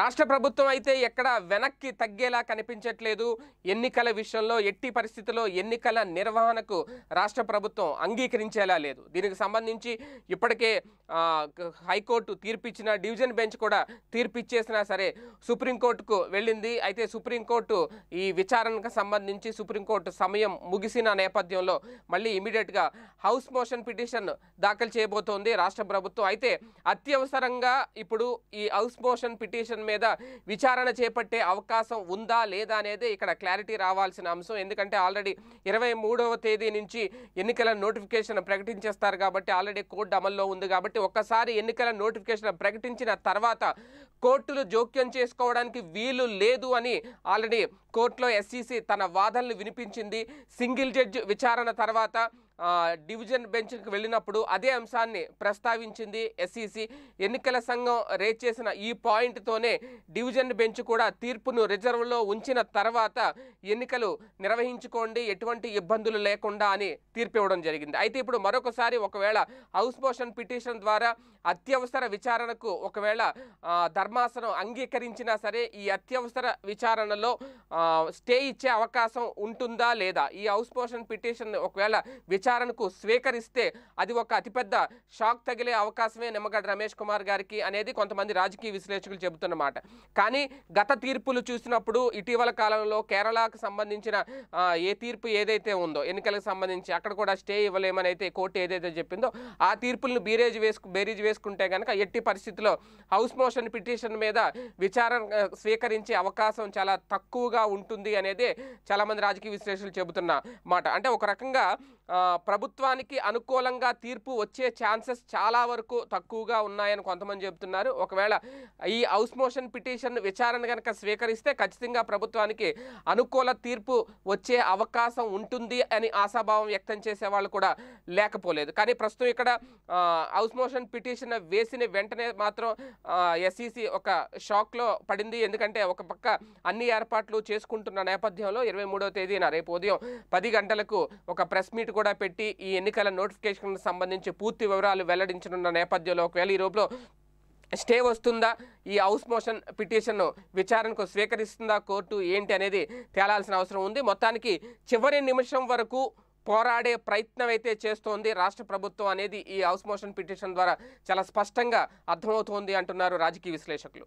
రాష్ట్ర ప్రభుత్వం అయితే ఎక్కడ వెనక్కి తగ్గేలా కనిపించట్లేదు ఎన్నికల విషయంలో ఎట్టి పరిస్థితుల్లో ఎన్నికల నిర్వహణకు రాష్ట్ర ప్రభుత్వం అంగీకరించేలా లేదు దీనికి సంబంధించి ఇప్పటికే హైకోర్టు తీర్పిచ్చిన డివిజన్ బెంచ్ కూడా తీర్పిచ్చేసినా సరే సుప్రీంకోర్టుకు వెళ్ళింది అయితే సుప్రీంకోర్టు ఈ విచారణకు సంబంధించి సుప్రీంకోర్టు సమయం ముగిసిన నేపథ్యంలో మళ్ళీ ఇమీడియట్గా హౌస్ మోషన్ పిటిషన్ దాఖలు చేయబోతోంది రాష్ట్ర ప్రభుత్వం అయితే అత్యవసరంగా ఇప్పుడు ఈ హౌస్ మోషన్ పిటిషన్ మీద విచారణ చేపట్టే అవకాశం ఉందా లేదా అనేది ఇక్కడ క్లారిటీ రావాల్సిన అంశం ఎందుకంటే ఆల్రెడీ ఇరవై తేదీ నుంచి ఎన్నికల నోటిఫికేషన్ ప్రకటించేస్తారు కాబట్టి ఆల్రెడీ కోర్టు అమల్లో ఉంది కాబట్టి ఒక్కసారి ఎన్నికల నోటిఫికేషన్ ప్రకటించిన తర్వాత కోర్టులు జోక్యం చేసుకోవడానికి వీలు లేదు అని ఆల్రెడీ కోర్టులో ఎస్సీసీ తన వాదనలు వినిపించింది సింగిల్ జడ్జి విచారణ తర్వాత డివిజన్ బెంచ్కి వెళ్ళినప్పుడు అదే అంశాన్ని ప్రస్తావించింది ఎస్ఈసి ఎన్నికల సంఘం రేజ్ చేసిన ఈ పాయింట్తోనే డివిజన్ బెంచ్ కూడా తీర్పును రిజర్వ్లో ఉంచిన తర్వాత ఎన్నికలు నిర్వహించుకోండి ఎటువంటి ఇబ్బందులు లేకుండా అని తీర్పు ఇవ్వడం జరిగింది అయితే ఇప్పుడు మరొకసారి ఒకవేళ హౌస్ మోషన్ పిటిషన్ ద్వారా అత్యవసర విచారణకు ఒకవేళ ధర్మాసనం అంగీకరించినా సరే ఈ అత్యవసర విచారణలో స్టే ఇచ్చే అవకాశం ఉంటుందా లేదా ఈ హౌస్ మోషన్ పిటిషన్ ఒకవేళ విచారణకు స్వీకరిస్తే అది ఒక అతిపెద్ద షాక్ తగిలే అవకాశమే నిమ్మగడ్డ రమేష్ కుమార్ గారికి అనేది కొంతమంది రాజకీయ విశ్లేషకులు చెబుతున్నమాట కానీ గత తీర్పులు చూసినప్పుడు ఇటీవల కాలంలో కేరళకు సంబంధించిన ఏ తీర్పు ఏదైతే ఉందో ఎన్నికలకు సంబంధించి అక్కడ కూడా స్టే ఇవ్వలేమని అయితే కోర్టు ఏదైతే చెప్పిందో ఆ తీర్పులను బీరేజ్ వేసుకు బేరీజ్ వేసుకుంటే కనుక ఎట్టి పరిస్థితిలో హౌస్ మోషన్ పిటిషన్ మీద విచారణ స్వీకరించే అవకాశం చాలా తక్కువగా ఉంటుంది అనేది చాలామంది రాజకీయ విశ్లేషకులు చెబుతున్న మాట అంటే ఒక రకంగా ప్రభుత్వానికి అనుకూలంగా తీర్పు వచ్చే ఛాన్సెస్ చాలా వరకు తక్కువగా ఉన్నాయని కొంతమంది చెబుతున్నారు ఒకవేళ ఈ హౌస్ మోషన్ పిటిషన్ విచారణ కనుక స్వీకరిస్తే ఖచ్చితంగా ప్రభుత్వానికి అనుకూల తీర్పు వచ్చే అవకాశం ఉంటుంది అని ఆశాభావం వ్యక్తం చేసే వాళ్ళు కూడా లేకపోలేదు కానీ ప్రస్తుతం ఇక్కడ హౌస్ మోషన్ పిటిషన్ వేసిన వెంటనే మాత్రం ఎస్ఈసి ఒక షాక్లో పడింది ఎందుకంటే ఒక పక్క అన్ని ఏర్పాట్లు చేసుకుంటున్న నేపథ్యంలో ఇరవై తేదీన రేపు ఉదయం పది గంటలకు ఒక ప్రెస్ మీట్ కూడా పెట్టి ఈ ఎన్నికల నోటిఫికేషన్ సంబంధించి పూర్తి వివరాలు వెల్లడించనున్న నేపథ్యంలో ఒకవేళ ఈ రూపులో స్టే వస్తుందా ఈ హౌస్ మోషన్ పిటిషన్ను విచారణకు స్వీకరిస్తుందా కోర్టు ఏంటి అనేది తేలాల్సిన అవసరం ఉంది మొత్తానికి చివరి నిమిషం వరకు పోరాడే ప్రయత్నం అయితే చేస్తోంది రాష్ట్ర ప్రభుత్వం అనేది ఈ హౌస్ మోషన్ పిటిషన్ ద్వారా చాలా స్పష్టంగా అర్థమవుతోంది అంటున్నారు రాజకీయ విశ్లేషకులు